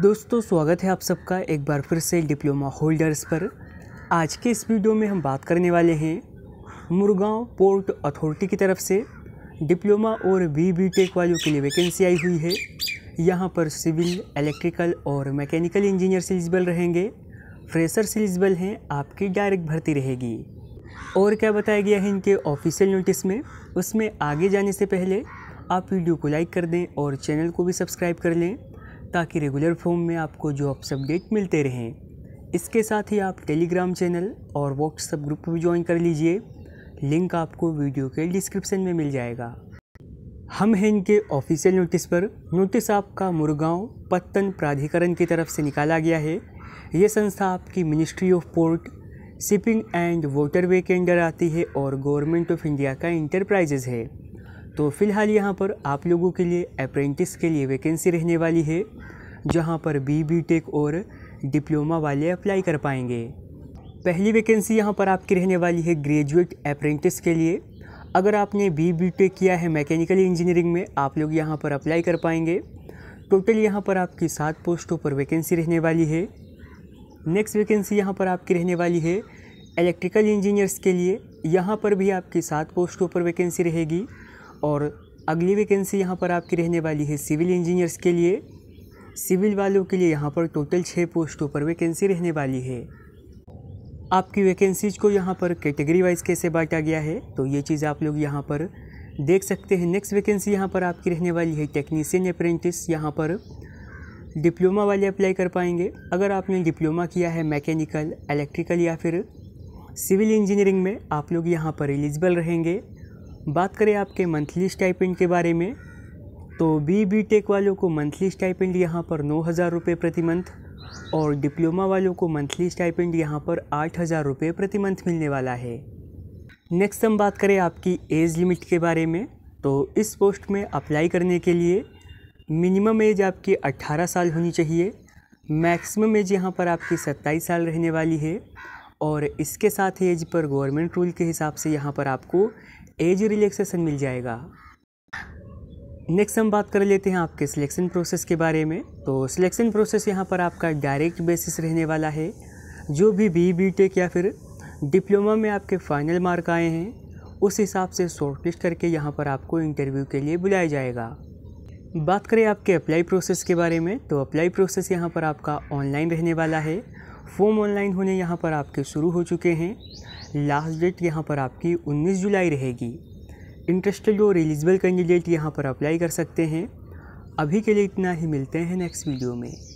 दोस्तों स्वागत है आप सबका एक बार फिर से डिप्लोमा होल्डर्स पर आज के इस वीडियो में हम बात करने वाले हैं मुरगांव पोर्ट अथॉरिटी की तरफ से डिप्लोमा और वी बी टेक वालों के लिए वैकेंसी आई हुई है यहाँ पर सिविल इलेक्ट्रिकल और मैकेनिकल इंजीनियर एलिजिबल रहेंगे फ्रेशर एलिजिबल हैं आपकी डायरेक्ट भर्ती रहेगी और क्या बताया गया है इनके ऑफिशियल नोटिस में उसमें आगे जाने से पहले आप वीडियो को लाइक कर दें और चैनल को भी सब्सक्राइब कर लें ताकि रेगुलर फॉर्म में आपको जॉब्स अपडेट मिलते रहें इसके साथ ही आप टेलीग्राम चैनल और व्हाट्सएप ग्रुप भी ज्वाइन कर लीजिए लिंक आपको वीडियो के डिस्क्रिप्शन में मिल जाएगा हम हैं इनके ऑफिशियल नोटिस पर नोटिस आपका मुरगांव पत्तन प्राधिकरण की तरफ से निकाला गया है ये संस्था आपकी ministry of port shipping and waterway के अंडर आती है और गवर्नमेंट ऑफ इंडिया का इंटरप्राइजेज है तो फ़िलहाल यहाँ पर आप लोगों के लिए अप्रेंटिस के लिए वैकेंसी रहने वाली है जहाँ पर बी बी टेक और डिप्लोमा वाले अप्लाई कर पाएंगे पहली वैकेंसी यहाँ पर आपकी रहने वाली है ग्रेजुएट अप्रेंटिस के लिए अगर आपने बी बी टेक किया है मैकेनिकल इंजीनियरिंग में आप लोग यहाँ पर अप्लाई कर पाएंगे टोटल यहाँ पर आपकी सात पोस्टों पर वैकेंसी रहने वाली है नेक्स्ट वैकेंसी यहाँ पर आपकी रहने वाली है इलेक्ट्रिकल इंजीनियर्स के लिए यहाँ पर भी आपकी सात पोस्टों पर वैकेंसी रहेगी और अगली वैकेंसी यहाँ पर आपकी रहने वाली है सिविल इंजीनियर्स के लिए सिविल वालों के लिए यहाँ पर टोटल छः पोस्टों पर वैकेंसी रहने वाली है आपकी वैकेंसीज को यहाँ पर कैटेगरी वाइज कैसे बांटा गया है तो ये चीज़ आप लोग यहाँ पर देख सकते हैं नेक्स्ट वैकेंसी यहाँ पर आपकी रहने वाली है टेक्नीसियन अप्रेंटिस यहाँ पर डिप्लोमा वाले अप्लाई कर पाएंगे अगर आपने डिप्लोमा किया है मैकेनिकल इलेक्ट्रिकल या फिर सिविल इंजीनियरिंग में आप लोग यहाँ पर एलिजिबल रहेंगे बात करें आपके मंथली स्टाइपेंड के बारे में तो बी बी टेक वालों को मंथली स्टाइपेंड यहाँ पर नौ हज़ार रुपये प्रति मंथ और डिप्लोमा वालों को मंथली स्टाइपेंड यहाँ पर आठ हज़ार रुपये प्रति मंथ मिलने वाला है नेक्स्ट हम बात करें आपकी एज लिमिट के बारे में तो इस पोस्ट में अप्लाई करने के लिए मिनिमम एज आपकी 18 साल होनी चाहिए मैक्सिमम एज यहाँ पर आपकी 27 साल रहने वाली है और इसके साथ ही एज पर गवर्नमेंट रूल के हिसाब से यहाँ पर आपको एज रिलैक्सेशन मिल जाएगा नेक्स्ट हम बात कर लेते हैं आपके सिलेक्शन प्रोसेस के बारे में तो सिलेक्शन प्रोसेस यहाँ पर आपका डायरेक्ट बेसिस रहने वाला है जो भी बी बी टेक या फिर डिप्लोमा में आपके फाइनल मार्क आए हैं उस हिसाब से शॉर्टलिस्ट करके यहाँ पर आपको इंटरव्यू के लिए बुलाया जाएगा बात करें आपके अप्लाई प्रोसेस के बारे में तो अप्लाई प्रोसेस यहाँ पर आपका ऑनलाइन रहने वाला है फॉर्म ऑनलाइन होने यहाँ पर आपके शुरू हो चुके हैं लास्ट डेट यहाँ पर आपकी 19 जुलाई रहेगी इंटरेस्टेड और एलिजिबल कैंडिडेट यहाँ पर अप्लाई कर सकते हैं अभी के लिए इतना ही मिलते हैं नेक्स्ट वीडियो में